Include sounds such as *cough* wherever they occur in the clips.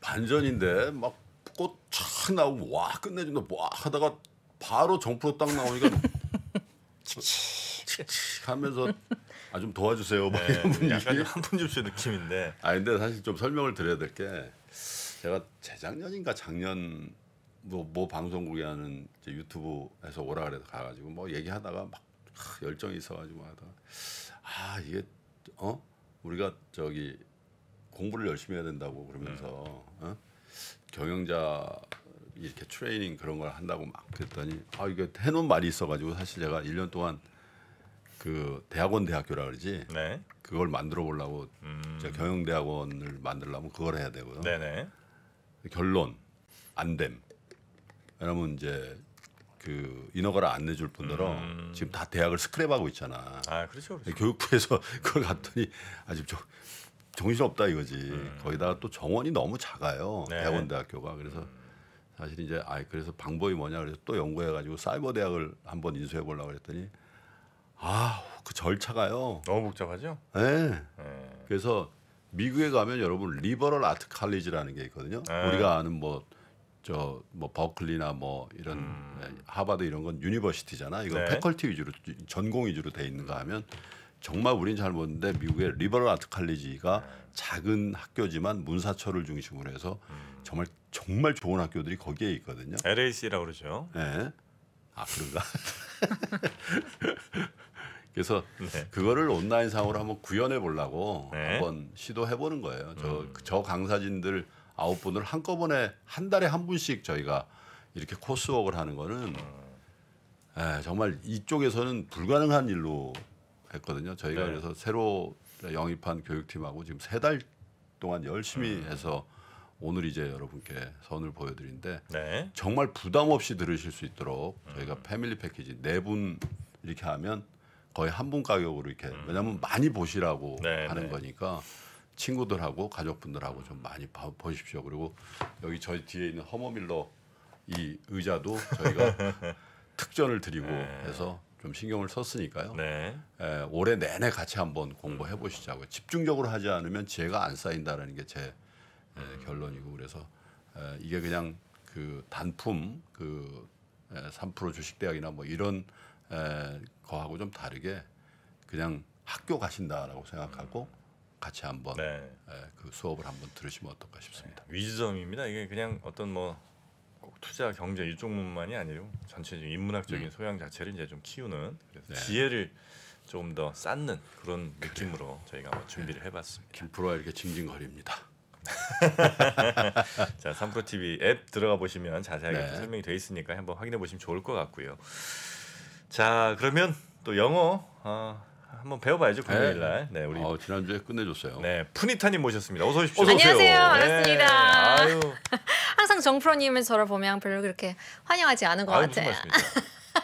반전인데 막꽃착 나오고 와 끝내준다 와 하다가 바로 정프로 딱 나오니까 *laughs* 칙칙 하면서 아좀 도와주세요 막 네, 이런 분위기 약간 한분 줍쇼 느낌인데 아 근데 사실 좀 설명을 드려야 될 게 제가 재작년인가 작년 뭐, 뭐 방송국에 하는 이제 유튜브에서 오라 그래서 가가지고 뭐 얘기하다가 막 열정이 있어가지고 하다가 아 이게 어 우리가 저기 공부를 열심히 해야 된다고 그러면서 네. 어? 경영자 이렇게 트레이닝 그런 걸 한다고 막 그랬더니 아 이거 해놓은 말이 있어가지고 사실 제가 1년 동안 그 대학원 대학교라 그러지 네. 그걸 만들어 보려고 음. 제가 경영대학원을 만들려면 그걸 해야 되고요. 네네. 네. 결론 안됨. 왜냐면 이제 그 인허가를 안 내줄 뿐더러 음. 지금 다 대학을 스크랩하고 있잖아. 아 그렇죠. 그렇죠. 교육부에서 *laughs* 그걸 갔더니 아직 좀 정신없다 이거지. 음. 거기다가 또 정원이 너무 작아요. 네. 대원대학교가 그래서 음. 사실 이제 아 그래서 방법이 뭐냐 그래서 또 연구해 가지고 사이버 대학을 한번 인수해 보려고 그랬더니 아그 절차가요. 너무 복잡하죠? 네. 네. 그래서 미국에 가면 여러분 리버럴 아트 칼리지라는 게 있거든요. 네. 우리가 아는 뭐 저뭐 뭐 버클리나 뭐 이런 음. 네, 하버드 이런 건 유니버시티잖아. 이거 네. 패컬티 위주로 전공 위주로 돼 있는가 하면 정말 우린 잘 모르는데 미국의 리버럴 아트 칼리지가 작은 학교지만 문사철을 중심으로 해서 정말 정말 좋은 학교들이 거기에 있거든요. LAC라고 그러죠. 네. 아 그런가? *laughs* 그래서 네. 그거를 온라인 상으로 한번 구현해 보려고 네. 한번 시도해 보는 거예요. 저저 음. 그, 저 강사진들 아홉 분을 한꺼번에 한 달에 한 분씩 저희가 이렇게 코스웍을 하는 거는 음. 에, 예, 정말 이쪽에서는 불가능한 일로 했거든요. 저희가 네. 그래서 새로 영입한 교육팀하고 지금 세 달 동안 열심히 음. 해서 오늘 이제 여러분께 선을 보여드린데 네. 정말 부담 없이 들으실 수 있도록 저희가 음. 패밀리 패키지 네 분 이렇게 하면 거의 한 분 가격으로 이렇게 음. 왜냐하면 많이 보시라고 네, 하는 네. 거니까 친구들하고 가족분들하고 좀 많이 봐, 보십시오. 그리고 여기 저희 뒤에 있는 허머밀러 이 의자도 저희가 *laughs* 특전을 드리고 네. 해서 좀 신경을 썼으니까요. 네. 에, 예, 올해 내내 같이 한번 공부해 보시자고 집중적으로 하지 않으면 지가안 쌓인다라는 게제 예, 결론이고 그래서 에, 예, 이게 그냥 그 단품 그3% 주식대학이나 뭐 이런 에, 거하고 좀 다르게 그냥 학교 가신다라고 생각하고 같이 한번 네. 에, 그 수업을 한번 들으시면 어떨까 싶습니다. 네. 위즈덤입니다. 이게 그냥 어떤 뭐 투자 경제 이쪽만이 아니고 전체적인 인문학적인 음. 소양 자체를 이제 좀 키우는 네. 지혜를 조더 쌓는 그런 느낌으로 그래요. 저희가 한 준비를 해봤습니다. 김프로가 이렇게 징징거립니다. *laughs* 자, 삼프로 TV 앱 들어가 보시면 자세하게 네. 설명이 되어 있으니까 한번 확인해 보시면 좋을 것 같고요. 자, 그러면 또 영어 어, 한번 배워봐야죠 금요일 네. 날. 네, 우리 어, 지난주에 끝내줬어요. 네, 푸니타님 모셨습니다. 어서 오십시오. 어서 안녕하세요. 반갑습니다. 네. 항상 정프로님을 저를 보면 별로 그렇게 환영하지 않은 것 아유, 같아요.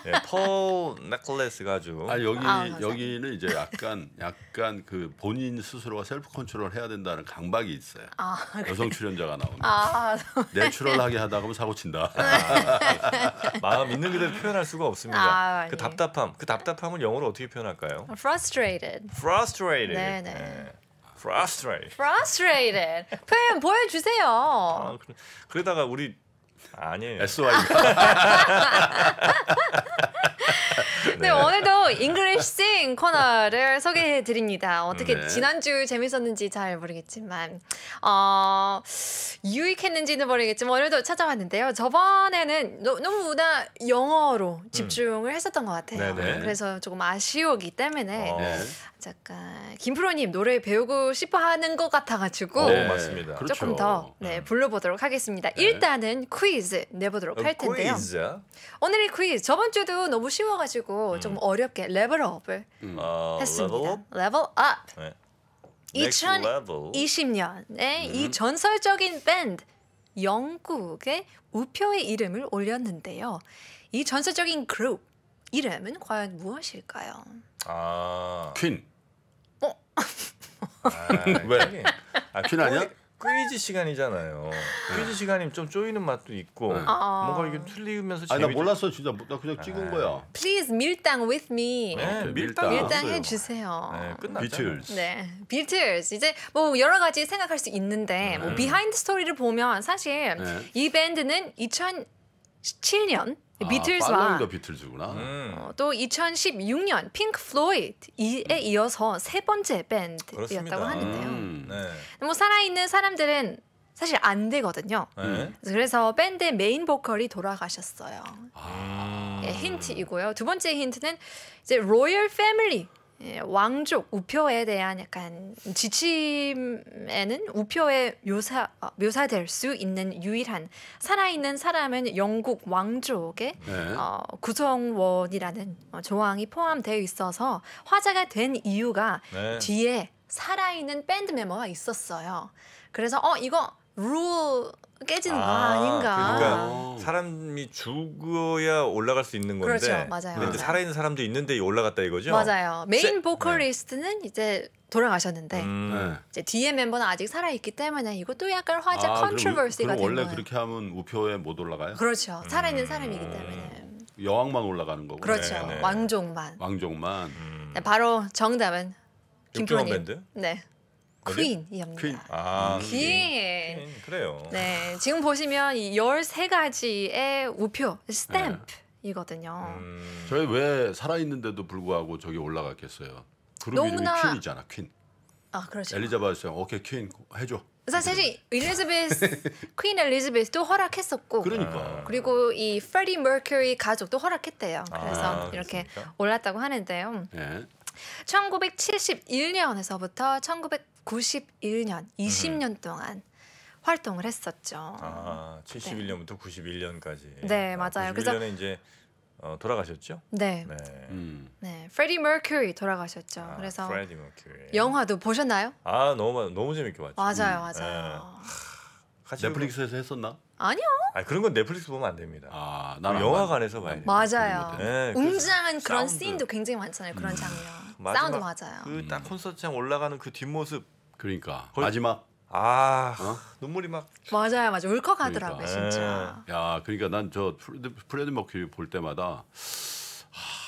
예, 펄 넥클레스가 아주. 아 여기 아, 여기는 이제 약간 약간 그 본인 스스로가 셀프 컨트롤 해야 된다는 강박이 있어요. 아, 여성 출연자가 나오면 아, 내추럴하게 하다 보면 사고 친다. 네. 아, 마음 있는 그대로 표현할 수가 없습니다. 아, 그 예. 답답함, 그 답답함을 영어로 어떻게 표현할까요? frustrated. frustrated. 네네. 네. 네. frustrated. frustrated. 표현 보여주세요. 아, 그래, 그러다가 우리 아, 아니에요. s y *laughs* 네, 네, 오늘도 잉글리싱 코너를 소개해 드립니다. 어떻게 네. 지난주 재밌었는지 잘 모르겠지만 어, 유익했는지는 모르겠지만 오늘도 찾아왔는데요. 저번에는 너, 무나 영어로 음. 집중을 음. 했었던 것 같아요. 네네. 네. 그래서 조금 아쉬우기 때문에 어. 네. 잠깐 김프로님 노래 배우고 싶어하는 것 같아가지고 오, 어, 네. 맞습니다. 그렇죠. 조금 그렇죠. 더 네, 음. 불러보도록 하겠습니다. 네. 일단은 퀴즈 내보도록 어, 할 텐데요. 퀴즈? 오늘의 퀴즈 저번 주도 너무 쉬워가지고 하고 음. 좀 어렵게 레벨업을 음. 아, 했습니다. 레벨업. 2020년에 음. 이 전설적인 밴드 영국의 우표의 이름을 올렸는데요. 이 전설적인 그룹 이름은 과연 무엇일까요? 아, 퀸. 어? 아, *laughs* 왜? 아, 퀸 아니야? 퀴즈 시간이잖아요. 퀴즈 네. 시간이면 좀 쪼이는 맛도 있고 네. 아. 뭔가 이게 틀리면서 아나 재미도- 몰랐어 진짜 나 그냥 찍은 네. 거야. Please 밀당 with me. 네, 이 밀당. 밀당. 해 주세요. 네, 끝났죠. 비틀즈. 네, 비틀즈 이제 뭐 여러 가지 생각할 수 있는데 뭐 비하인드 스토리를 보면 사실 네. 이 밴드는 2007년 아, 비틀즈와 비틀즈구나. 음. 어, 또 2016년 핑크 플로이드에 이어서 세 번째 밴드였다고 그렇습니다. 하는데요. 음. 네. 뭐 살아있는 사람들은 사실 안 되거든요. 네. 그래서 밴드의 메인 보컬이 돌아가셨어요. 아. 예, 힌트이고요. 두 번째 힌트는 이제 로열 패밀리 예, 왕족 우표에 대한 약간 지침에는 우표에 묘사 어, 묘사될 수 있는 유일한 살아있는 사람은 영국 왕족의 네. 어, 구성원이라는 어, 조항이 포함되어 있어서 화제가 된 이유가 네. 뒤에 살아있는 밴드 멤버가 있었어요. 그래서 어 이거 룰 깨지는 아, 거 아닌가. 그러니까. 사람이 죽어야 올라갈 수 있는 건데 그렇죠. 맞아요. 근데 이제 살아있는 사람도 있는데 올라갔다 이거죠? 맞아요. 메인 보컬리스트는 네. 이제 돌아가셨는데 음. 네. 이제 뒤에 멤버는 아직 살아 있기 때문에 이것도 약간 아, 화제 아, 컨트롤버시가 된 원래 거예요. 그렇게 하면 우표에 못 올라가요? 그렇죠. 살아 있는 음. 사람이기 때문에. 여왕만 올라가는 거고. 그렇죠. 네, 네. 왕종만. 왕종만. 음. 네, 바로 정답은 김태원 밴드. 네. 퀸이 합니다. 퀸. 아, 퀸. 음, 퀸. 그래요. 네, 지금 보시면 이 13가지의 우표, 스탬프. 네. 이거든요. 음. 저희 왜 살아있는데도 불구하고 저기 올라갔겠어요. 그룹 너무나... 이름이 퀸이잖아, 퀸. 아, 그렇죠. 엘리자베스 형, 오케이, 퀸 해줘. 사실 엘리자베스 퀸 엘리자베스도 허락했었고 그러니까. 네. 그리고 이 프레디 머큐리 가족도 허락했대요. 그래서 아, 이렇게 올랐다고 하는데요. 네. 1971년에서부터 1991년 20년 동안 활동을 했었죠. 아, 71년부터 91년까지. 네, 네 아, 맞아요. 91년에 그래서 이제 어, 돌아가셨죠? 네. 네. 음. 네. 프레디 머큐리 돌아가셨죠. 아, 그래서 프레디 머큐리. 영화도 보셨나요? 아, 너무 너무 재밌게 봤죠. 맞아요. 음. 맞아요. 네. 넷플릭스에서 했었나? 아니요. 아 그런 건 넷플릭스 보면 안 됩니다. 아, 영화관에서 봐야 돼요. 맞아요. 네, 웅장한 그런 사운드. 씬도 굉장히 많잖아요. 그런 음. 장면. *laughs* 사운드 맞아요. 음. 그딱 콘서트장 올라가는 그 뒷모습. 그러니까 거의... 마지막 아 어? 눈물이 막 맞아요 맞아요 울컥하더라고요 그러니까. 진짜 에이. 예. 야 그러니까 난 저 프레드, 프레드 머큐리 볼 때마다 하,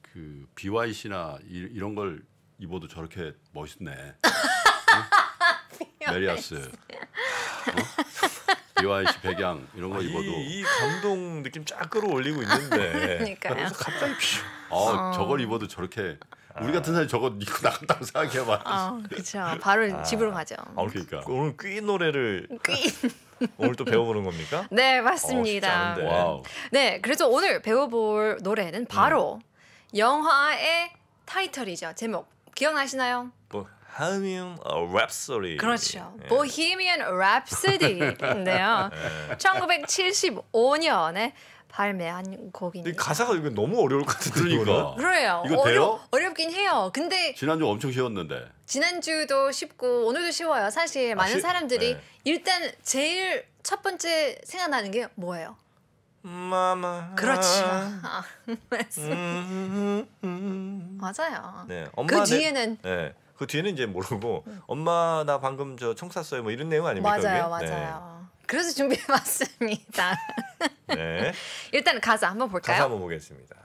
그 BYC나 이, 런걸 입어도 저렇게 멋있네 응? 어? *laughs* 메리아스 어? 이화희 씨 백양 이런 거 아, 입어도 이, 이, 감동 느낌 쫙 끌어올리고 있는데 *laughs* 그러니까요. 갑자기 피아 어. 저걸 입어도 저렇게 우리 같은 사람이 저거 입고 나갔다고 생각해봐. 아, 그렇죠. 바로 아. 집으로 가죠. 아, 그러니까 그, 오늘 꽤 노래를 꽤 *laughs* 오늘 또 배워보는 겁니까? 네, 맞습니다. 어, 네, 그래서 오늘 배워볼 노래는 바로 음. 영화의 타이틀이죠. 제목 기억나시나요? 뭐 Bohemian uh, Rhapsody. 그렇죠. 예. Bohemian Rhapsody인데요. 예. *laughs* 1975년에 발매한 곡인데 가사가 이거 너무 어려울 것 같은데 그러니까. 그래요. 이거 돼요? 어렵긴 해요. 근데 지난주 엄청 쉬웠는데. 지난주도 쉽고 오늘도 쉬워요. 사실 아, 많은 시... 사람들이 네. 일단 제일 첫 번째 생각나는 게 뭐예요? 마마. 그렇죠. 아, 아 *laughs* 음, 음, 음, 맞아요. 네, 엄마 그 뒤에는 네. 그 뒤에는 이제 모르고 음. 엄마 나 방금 저 총 쐈어요 뭐 이런 내용 아닙니까? 맞아요, 그게? 맞아요. 네. 그래서 준비해봤습니다. *laughs* 네. 일단 가사 한번 볼까요? 가사 한번 보겠습니다.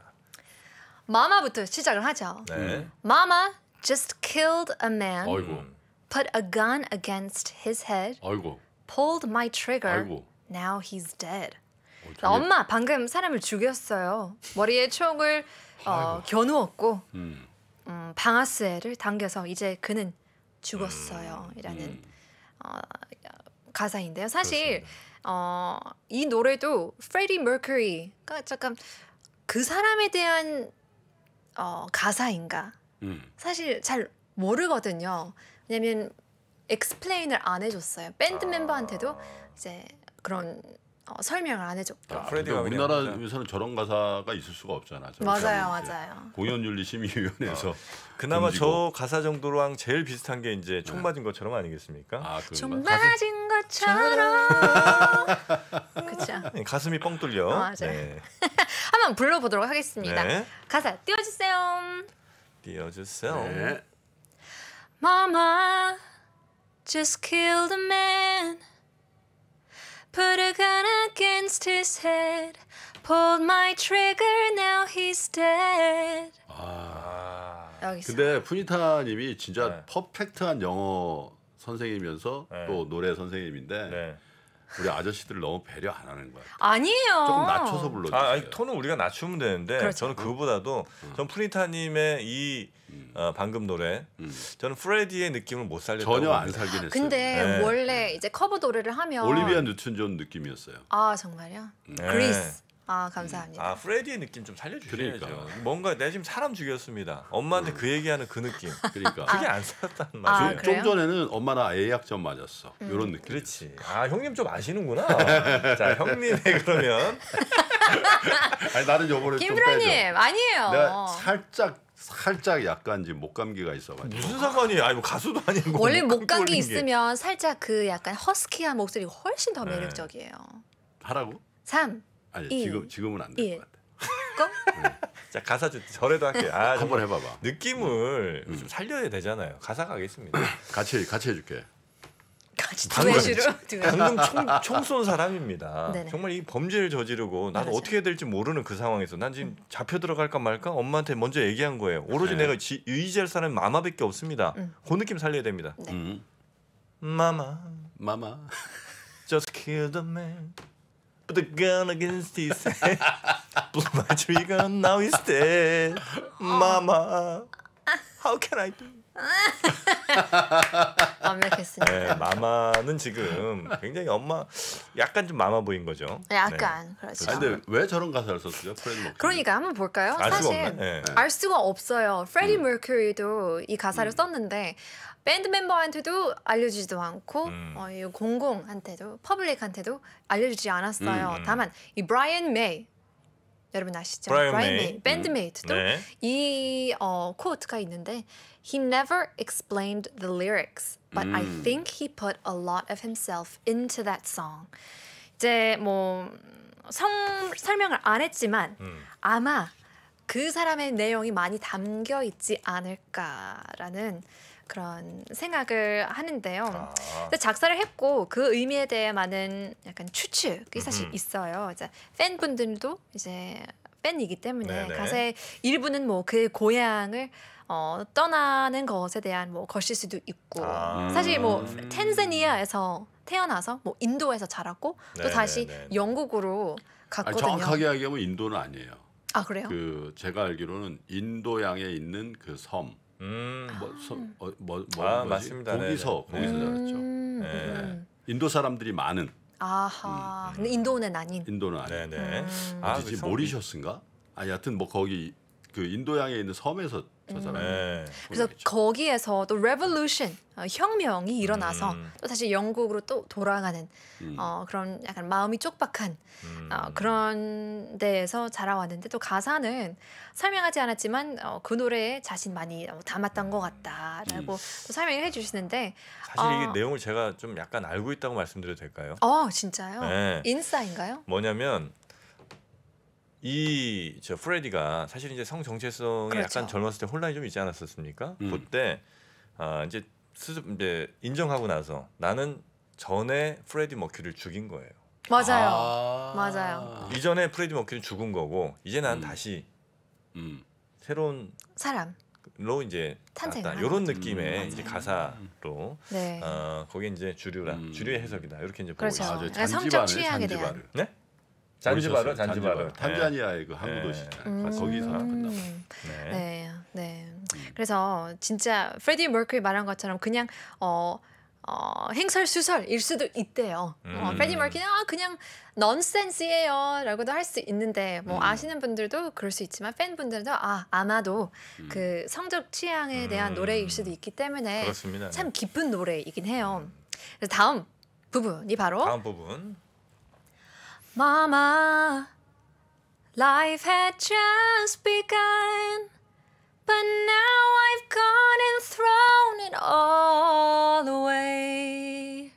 마마부터 시작을 하죠. 네. m a just killed a man. 아이고. Put a gun against his head. 아이고. Pulled my trigger. 아이고. Now he's dead. 어, 엄마 방금 사람을 죽였어요. 머리에 총을 어, 겨누었고 음. 음, 방아스에를 당겨서 이제 그는 죽었어요이라는 음, 음. 어, 가사인데요. 사실 어, 이 노래도 프레디 머큐리가 잠깐 그 사람에 대한 어, 가사인가 음. 사실 잘 모르거든요. 왜냐면 엑스플레인을 안 해줬어요. 밴드 아. 멤버한테도 이제 그런 어, 설명을 안 해줬죠. 아, 프레디가 우리나라에서는 저런 가사가 있을 수가 없잖아. 맞아요, 맞아요. 공연윤리심의위원회에서 어. 아, 그나마 고저 가사 정도랑 제일 비슷한 게 이제 총 네. 맞은 것처럼 아니겠습니까? 아, 총 맞은 것처럼. *laughs* 그렇죠. 가슴이 뻥 뚫려. 아, 맞아요. 네. *laughs* 한번 불러보도록 하겠습니다. 네. 가사 띄워주세요. 띄워주세요. 네. Mama just killed a man. Put a gun against his head. Pulled my trigger, now he's dead. 아. 여기서. 근데 푸니타님이 진짜 네. 퍼펙트한 영어 선생이면서 네. 또 노래 선생님인데. 네. 우리 아저씨들 을 너무 배려 안 하는 거야. 아니에요. 조금 낮춰서 불러. 아, 아니, 톤은 우리가 낮추면 되는데 그렇죠. 저는 음. 그보다도 음. 전 프리타님의 이 음. 어, 방금 노래 음. 저는 프레디의 느낌을 못 살렸다고 전혀 안 살긴 했어요. 근데 네. 원래 이제 커버 노래를 하면 올리비아 뉴튼 존 느낌이었어요. 아 정말요? 음. 네. 그리스. 아 음. 감사합니다. 아 프레디의 느낌 좀 살려주셔야죠. 그러니까. 뭔가 내가 지금 사람 죽였습니다. 엄마한테 음. 그 얘기하는 그 느낌. 그러니까 그게 안 살았단 말이야. 아, 좀, 좀 전에는 엄마 나 A약점 맞았어. 음. 이런 느낌. 그렇지. 아 형님 좀 아시는구나. 자 형님의 그러면. *laughs* 아니 나는 요번에 좀 빼줘. 김프라님 아니에요. 내가 살짝 살짝 약간 지금 목감기가 있어가지고 무슨 상관이 아니 뭐 가수도 아니고 원래 뭐 목감기 있으면 살짝 그 약간 허스키한 목소리 훨씬 더 매력적이에요. 하라고? 3 아니 예. 지금 지금은 안 될것 예. 같아. 네. 자 가사 좀 저래도 할게요. 아, 한번 해봐봐. 느낌을 음. 좀 살려야 되잖아요. 가사 가겠습니다. *coughs* 같이 같이 해줄게. 같이 두시로 방금 *laughs* 총쏜 사람입니다. 네네. 정말 이 범죄를 저지르고 나도 어떻게 해야 될지 모르는 그 상황에서 난 지금 잡혀 들어갈까 말까 엄마한테 먼저 얘기한 거예요. 오로지 네. 내가 지, 유지할 사람이 마마밖에 없습니다. 음. 그 느낌 살려야 됩니다. 네. 음. 마마 마마 Just kill the man Put the gun against his head. *laughs* Blew my trigger, now he's dead. Oh. Mama, how can I do *laughs* 완벽했습니다. 네, 마마는 지금 굉장히 엄마 약간 좀 마마 보인 거죠. 네, 네. 약간 네. 그렇죠. 아, 근데 왜 저런 가사를 썼죠요 프레디 머큐리? 그러니까 한번 볼까요? 알 사실 수가 네. 알 수가 없어요. 프레디 음. 머큐리도 이 가사를 음. 썼는데 밴드 멤버한테도 알려주지도 않고 음. 어, 공공한테도 퍼블릭한테도 알려주지 않았어요. 음, 음. 다만 이 브라이언 메이 여러분 아시죠? 브라이언 메이 밴드메이트도 네. 이 어, 코트가 있는데 He never explained the lyrics, but 음. I think he put a lot of himself into that song. 이제 뭐 성, 설명을 안 했지만 음. 아마 그 사람의 내용이 많이 담겨 있지 않을까라는 그런 생각을 하는데요. 아. 작사를 했고 그 의미에 대해 많은 약간 추측이 사실 음. 있어요. 이제 팬분들도 이제 팬이기 때문에 네네. 가사의 일부는 뭐 그의 고향을 어, 떠나는 것에 대한 뭐 것일 수도 있고 아. 사실 뭐 음. 텐자니아에서 태어나서 뭐 인도에서 자랐고 네네또 다시 영국으로 갔거든요. 아니, 정확하게 얘기하면 인도는 아니에요. 아 그래요? 그 제가 알기로는 인도양에 있는 그 섬. 음뭐 뭐, 아. 어, 뭐, 뭐, 아, 맞습니다. 거기서 네네. 거기서 음. 자랐죠. 네. 네. 음. 네. 인도 사람들이 많은. 아하. 음, 음. 근데 인도는 아닌. 인도는 아닌. 네네. 음. 아, 어디지 그 모리셔스인가? 아, 여튼뭐 거기 그 인도양에 있는 섬에서 저 음. 사람. 네. 그래서 거기에서 또 revolution 어, 혁명이 일어나서 음. 또 다시 영국으로 또 돌아가는 음. 어, 그런 약간 마음이 쪽박한 어, 음. 어, 그런 데에서 자라왔는데 또 가사는 설명하지 않았지만 어, 그 노래에 자신 많이 뭐 담았던 것 같다라고 음. 또 설명을 해주시는데 사실 이 어. 내용을 제가 좀 약간 알고 있다고 말씀드려도 될까요? 어 진짜요? 네. 인싸인가요? 뭐냐면 이저 프레디가 사실 이제 성 정체성에 그렇죠. 약간 젊었을 때 혼란이 좀 있지 않았었습니까? 음. 그때 아 이제 수습 로 이제 인정하고 나서 나는 전에 프레디 머큐를 죽인 거예요. 맞아요. 아~ 맞아요. 이전에 프레디 머큐리는 죽은 거고 이제 난 음. 다시 음. 새로운 사람 로 이제 탄생다 이런 음, 느낌의 음, 이제 가사로 음. 어, 네. 어, 거기 이제 주류라 음. 주류의 해석이다 이렇게 이제 그렇죠. 보고 있어요. 그러니까 성적 취향에 대한 네? 잔지바르, 잔지바르. 탄자니아의 그 항구 네. 도시 음. 거기서 음. 끝나. 네. 네. 네. 그래서 진짜 프레디 머큐리 말한 것처럼 그냥 어 어, 행설수설일 수도 있대요. 음. 어, 프레디 머큐는 아, 그냥 넌센스예요 라고도 할 수 있는데 뭐 음. 아시는 분들도 그럴 수 있지만 팬분들도 아, 아마도 음. 그 성적 취향에 대한 음. 노래일 수도 있기 때문에 그렇습니다. 참 깊은 네. 노래이긴 해요. 음. 그래서 다음 부분이 바로 다음 부분 Mama, life had just begun, but now I've gone and thrown it all away.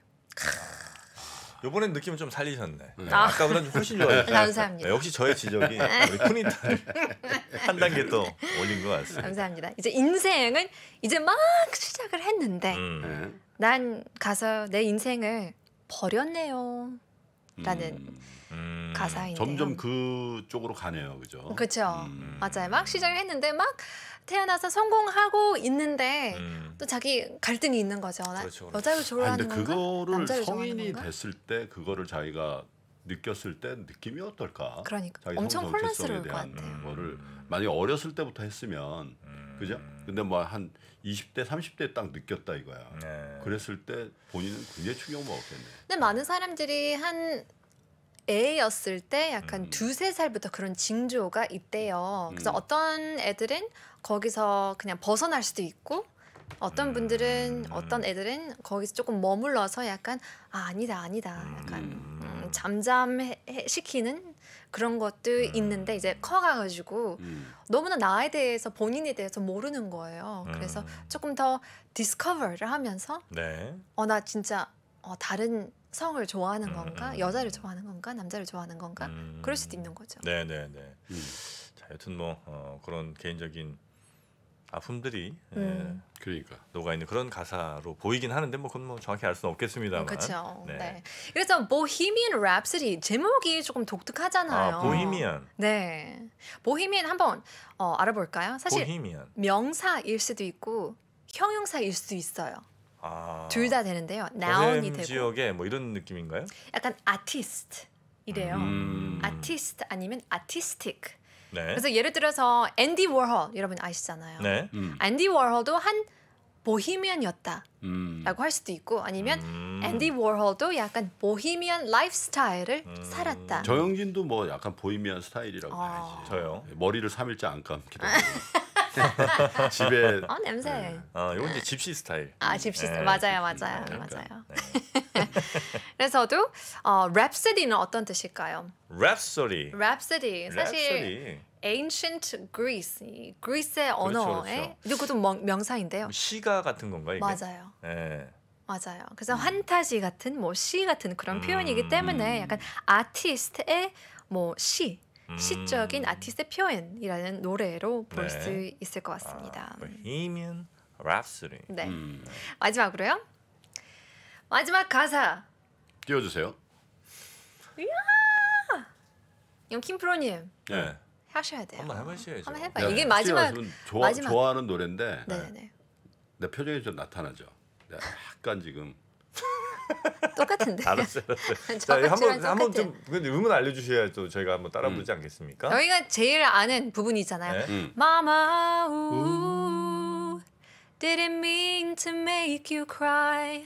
요번엔 느낌은 좀 살리셨네. 네. 아. 아까보다 훨씬 좋아요. 네, 감사합니다. 네, 역시 저의 지적이 네. 우리 쿠니타한 단계 또 올린 것 같습니다. 감사합니다. 이제 인생은 이제 막 시작을 했는데 음. 네. 난 가서 내 인생을 버렸네요. 라는 음, 음 가사인데 점점 그쪽으로 가네요, 그죠? 그렇죠. 음. 맞아요. 막 시작을 했는데 막 태어나서 성공하고 있는데 음. 또 자기 갈등이 있는 거죠. 그렇죠, 그렇죠. 여자를 좋아하는 건가? 그거를 성인이 됐을 때 그거를 자기가 느꼈을 때 느낌이 어떨까? 그러니까 엄청 혼란스러울 것 같아요. 거를 만약에 어렸을 때부터 했으면 그죠? 근데 뭐 한 20대, 30대 딱 느꼈다 이거야. 네. 그랬을 때 본인은 굉장히 충격 먹었겠네. 근데 많은 사람들이 한 애였을 때 약간 음. 두세 살부터 그런 징조가 있대요. 음. 그래서 음. 어떤 애들은 거기서 그냥 벗어날 수도 있고 어떤 음. 분들은 음. 어떤 애들은 거기서 조금 머물러서 약간 아, 아니다 아니다 약간 음. 잠잠 시키는 그런 것도 음. 있는데 이제 커가가지고 음. 너무나 나에 대해서 본인에 대해서 모르는 거예요. 그래서 음. 조금 더 디스커버를 하면서 네. 어나 진짜 어, 다른 성을 좋아하는 음, 건가 음, 여자를 좋아하는 건가 남자를 좋아하는 건가 그럴 수도 있는 거죠. 네네네. 네, 네. 자 여튼 뭐 어, 그런 개인적인 아픔들이 예, 음. 예, 그러니까 녹아 있는 그런 가사로 보이긴 하는데 뭐 그건 뭐 정확히 알 수는 없겠습니다만. 그렇죠. 네. 네. 그래서 보헤미안 랩소디 제목이 조금 독특하잖아요. 아, 보헤미안. 네. 보헤미안 한번 어, 알아볼까요? 사실 보히미안. 명사일 수도 있고 형용사일 수도 있어요. 아, 둘 다 되는데요. 나온이 되고. 지역에 뭐 이런 느낌인가요? 약간 아티스트 이래요. 음. 아티스트 아니면 아티스틱. 네. 그래서 예를 들어서 앤디 워홀 여러분 아시잖아요. 네. 음. 앤디 워홀도 한 보히미안이었다라고 음. 할 수도 있고 아니면 음. 앤디 워홀도 약간 보히미안 라이프스타일을 음. 살았다. 저영진도 뭐 약간 보히미안 스타일이라고 어. 봐야지. 저요. 머리를 3일째 안 감기로. *laughs* *laughs* 집에 어 냄새. 네. 아 이건 이제 집시 스타일. 아 집시 네, 스타일. 그러니까, 네, 맞아요, 맞아요, 네, 맞아요. 그래서도 어, 랩스디는 어떤 뜻일까요? 랩소리랩스디 사실 ancient Greece, 그리스의 그렇죠, 언어의 그렇죠, 그렇죠. 이것도 명, 사인데요 시가 같은 건가요? 이게? 맞아요. 네. 맞아요. 그래서 음. 환타지 같은 뭐 시 같은 그런 음. 표현이기 때문에 약간 아티스트의 뭐 시, 음. 시적인 아티스트 표현이라는 노래로 볼수 네. 있을 것 같습니다. 아, b o h e m i a 마지막으로요. 마지막 가사. 띄워주세요. 이야. 이 킴프로님. 네. 하셔야 돼요. 한번 해보셔야죠. 한번 해봐요. 네, 이게 마지막, 좋아, 마지막. 좋아하는 노래인데 네, 네. 네. 내 표정이 좀 나타나죠. 네, 약간 지금 똑같은데. 알았어요. 알았어요. 자, 한번 한번 좀 근데 음은 알려 주셔야 또 저희가 한번 따라 부르지 음. 않겠습니까? 저희가 제일 아는 부분이잖아요. 네? 음. Mama ooh, didn't mean to make you cry.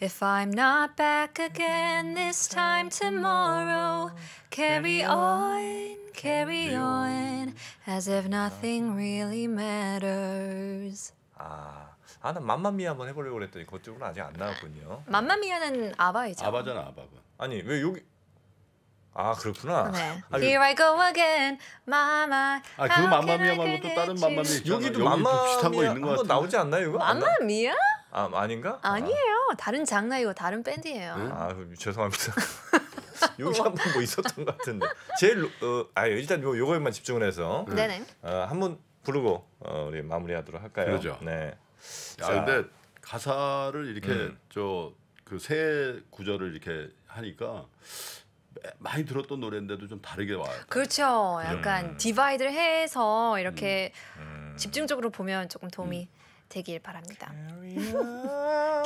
If I'm not back again this time tomorrow, carry on, carry on, as if nothing really matters. 아, 아난 맘마미아 한번 해보려고 그랬더니 그쪽은 아직 안 나왔군요. 맘마미아는 아바이죠. 아바잖아 아바군. 아니 왜 여기 아 그렇구나. 네. 아, Here I go again, mama. 아 그 맘마미아 아, 그 말고 또 다른 맘마미아 여기도 맘마미아 비슷한 거 있는 거같은 나오지 않나요 이거? 맘마미아? 아 아닌가? 아. 아니에요. 아. 다른 장르이고 다른 밴드예요. 응? 네? 아 죄송합니다. *laughs* 여기 한번뭐 있었던 것 같은데 제일 어, 아 일단 요 요거에만 집중을 해서 네. 네네. 어, 한번 부르고 어, 우리 마무리하도록 할까요? 그러죠. 네. 야 자. 근데 가사를 이렇게 음. 저그새 구절을 이렇게 하니까 많이 들었던 노래인데도 좀 다르게 와요. 그렇죠. 약간 음. 디바이드를 해서 이렇게 음. 음. 음. 집중적으로 보면 조금 도움이 음. 되길 바랍니다.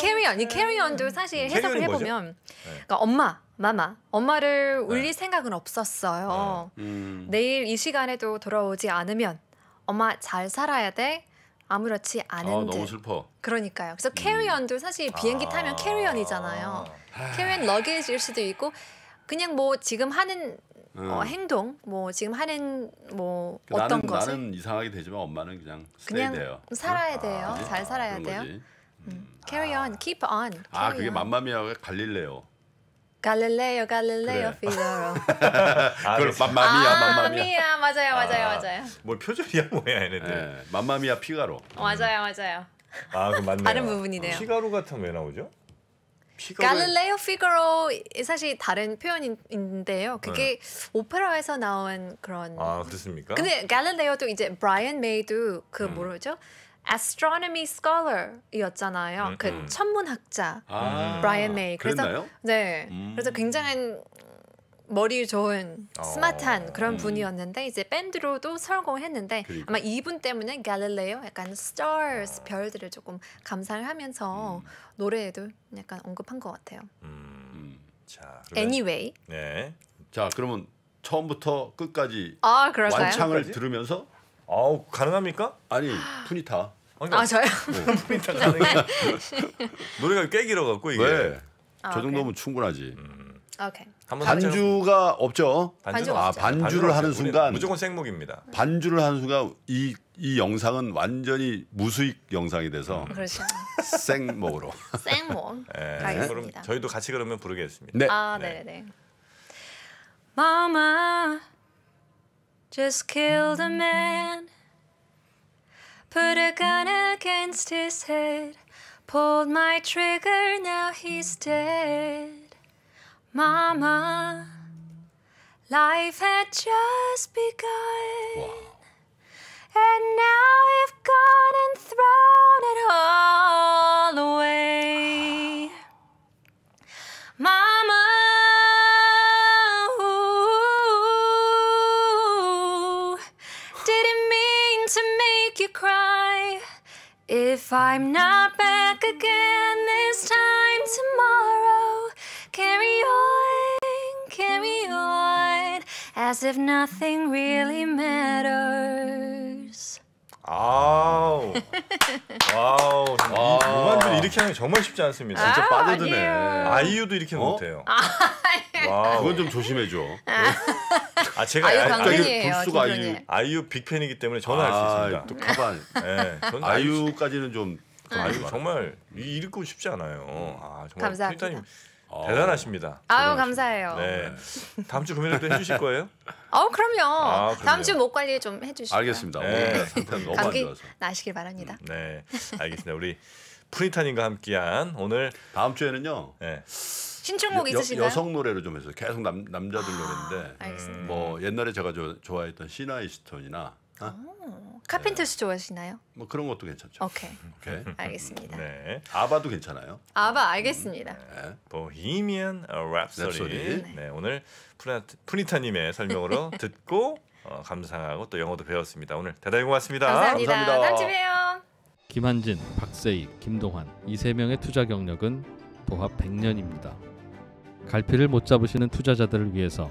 캐리언 *laughs* 이 캐리언도 사실 해석을 해보면 네. 그러니까 엄마 마마 엄마를 울릴 네. 생각은 없었어요. 네. 음. 내일 이 시간에도 돌아오지 않으면 엄마 잘 살아야 돼 아무렇지 아, 않은 아, 너무 슬퍼. 그러니까요. 그래서 음. 캐리언도 사실 비행기 타면 아 캐리언이잖아요. 아 캐리언 러게지일 수도 있고 그냥 뭐 지금 하는 음. 어, 행동, 뭐 지금 하는 뭐 그 어떤 나는, 것을 나는 이상하게 되지만 엄마는 그냥 그냥 어? 아, 돼요. 살아야 돼요. 잘 살아야 아, 돼요. 음. 음. Carry on, keep on. 아 그게 맘마미아가 갈릴래요. 갈릴레오 갈릴레오 피가로. 그걸 맘마미아 맘마미아. 맞아요 맞아요 아, 맞아요. 뭘 표절이야 뭐야 얘네들. 네, 예, 맘마미아 피가로. 어, 맞아요 맞아요. 아, 그 맞네요. 다른 부분이네요. 피가로 같은 왜 나오죠? 갈릴레오 피가로 사실 다른 표현인데요. 그게 네. 오페라에서 나온 그런. 아 그렇습니까? 근데 갈릴레오도 이제 브라이언 메이도 그 음. 뭐죠? astronomy scholar이었잖아요. 음, 그 음. 천문학자 아, 브라이언 메이. 그래서 그랬나요? 네, 음. 그래서 굉장한 머리 좋은 어. 스마트한 어, 그런 음. 분이었는데 이제 밴드로도 성공했는데 그리고. 아마 이분 때문에 갈릴레오 약간 stars 아. 별들을 조금 감상을 하면서 음. 노래에도 약간 언급한 것 같아요. 음. 자, 그러면, anyway. 네. 자 그러면 처음부터 끝까지 아, 완창을 들으면서 아우 가능합니까? 아니 푸니타. 아 저요? 푸니타 어, *laughs* 네. 가능해. *laughs* 노래가 꽤 길어갖고 이게. 네. 저 정도면 충분하지. 음. 아, 오케이. 반주가 없죠. 반주 아 반주를 하는 순간 무조건 생목입니다. 반주를 하는 순간 이이 영상은 완전히 무수익 영상이 돼서 그 생목으로 *laughs* 생목 예, 네. 가겠습니다. 저희도 같이 그러면 부르겠습니다. 네. 아 네네. 네. 마마 just killed a man. Put a gun against his head, pulled my trigger, now he's dead. Mama, life had just begun. Wow. And now you've gone and thrown it all. If I'm not back again this time tomorrow, carry on, carry on, as if nothing really matters. 아우. 와우. 무반주를 이렇게 하면 정말 쉽지 않습니다. 진짜 빠져드네. 아니에요. 아이유도 이렇게 어? 못해요. 아, 예. 와우. 그건 좀 조심해줘. 네? 아 제가 아유, 강팬이에요, 그 불수가 아유 아유 이 빅팬이기 때문에 전화할 아, 네, 수 있습니다. 또 카반. 네, 저는 유까지는좀 아유 정말 이 읽고 싶지 않아요. 아 정말 감사합니다. 필타님 어. 대단하십니다. 아유 감사해요. 네. 다음 주 금요일도 해주실 거예요? 어 그럼요. 아, 다음 주목 관리 좀 해주시고. 알겠습니다. 네. 네. 너무 감기 나시길 바랍니다. 음, 네. 알겠습니다. 우리 프리타님과 함께한 오늘 다음 주에는요. 네. 신청곡 있으신가요? 여성 노래로 좀 해서 계속 남, 남자들 노래인데 아, 알겠습니다. 뭐 옛날에 제가 조, 좋아했던 시나 이스톤이나 어? 카펜터스 좋아하시나요? 뭐 그런 것도 괜찮죠. 오케이. 오케이. *laughs* 알겠습니다. 네. 아바도 괜찮아요. 아바 알겠습니다. 네. 네. 보히미안 랩소디. 어, 네. 오늘 푸니타 님의 설명으로 *laughs* 듣고 어, 감상하고 또 영어도 배웠습니다. 오늘 대단히 고맙습니다. 감사합니다. 다음에요 김한진, 박세희, 김동환 이 세 명의 투자 경력은 도합 100년입니다. 갈피를 못 잡으시는 투자자들을 위해서